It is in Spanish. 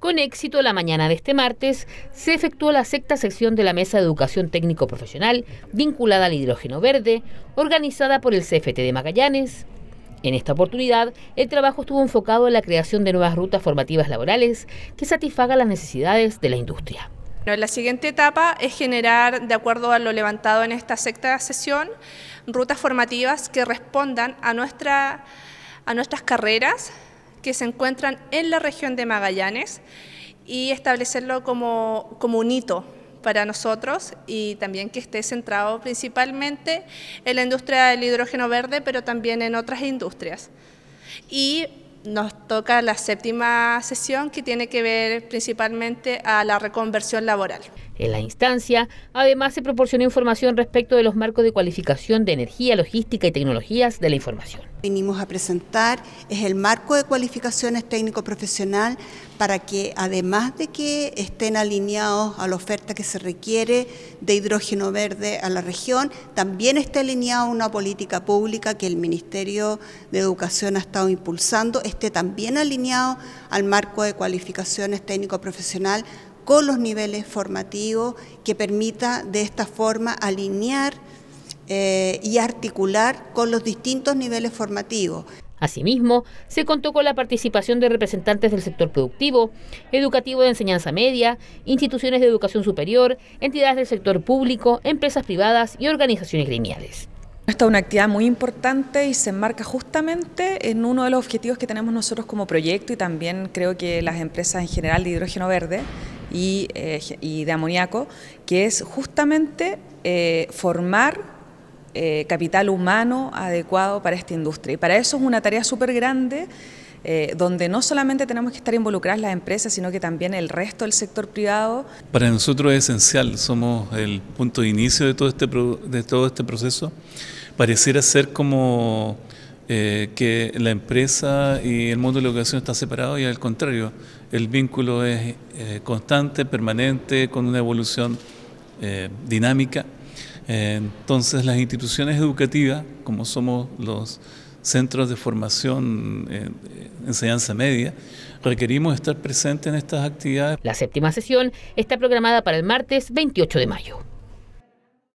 Con éxito, la mañana de este martes se efectuó la sexta sesión de la Mesa de Educación Técnico Profesional vinculada al hidrógeno verde, organizada por el CFT de Magallanes. En esta oportunidad, el trabajo estuvo enfocado en la creación de nuevas rutas formativas laborales que satisfagan las necesidades de la industria. la siguiente etapa es generar, de acuerdo a lo levantado en esta sexta sesión, rutas formativas que respondan a, nuestra, a nuestras carreras, que se encuentran en la región de Magallanes y establecerlo como, como un hito para nosotros y también que esté centrado principalmente en la industria del hidrógeno verde, pero también en otras industrias. Y nos toca la séptima sesión que tiene que ver principalmente a la reconversión laboral. En la instancia, además, se proporcionó información respecto de los marcos de cualificación de energía, logística y tecnologías de la información. Venimos a presentar es el marco de cualificaciones técnico-profesional para que, además de que estén alineados a la oferta que se requiere de hidrógeno verde a la región, también esté alineado una política pública que el Ministerio de Educación ha estado impulsando, esté también alineado al marco de cualificaciones técnico-profesional con los niveles formativos que permita de esta forma alinear eh, y articular con los distintos niveles formativos. Asimismo, se contó con la participación de representantes del sector productivo, educativo de enseñanza media, instituciones de educación superior, entidades del sector público, empresas privadas y organizaciones gremiales. Esta es una actividad muy importante y se enmarca justamente en uno de los objetivos que tenemos nosotros como proyecto y también creo que las empresas en general de hidrógeno verde, eh, y, de amoníaco, que es justamente eh, formar eh, capital humano adecuado para esta industria. Y para eso es una tarea súper grande. donde no solamente tenemos que estar involucradas las empresas, sino que también el resto del sector privado. Para nosotros es esencial, somos el punto de inicio de todo este, de todo este proceso. Pareciera ser como eh, que la empresa y el mundo de la educación están separados y al contrario, el vínculo es eh, constante, permanente, con una evolución eh, dinámica. entonces las instituciones educativas, como somos los centros de formación en enseñanza media, requerimos estar presentes en estas actividades. La séptima sesión está programada para el martes 28 de mayo.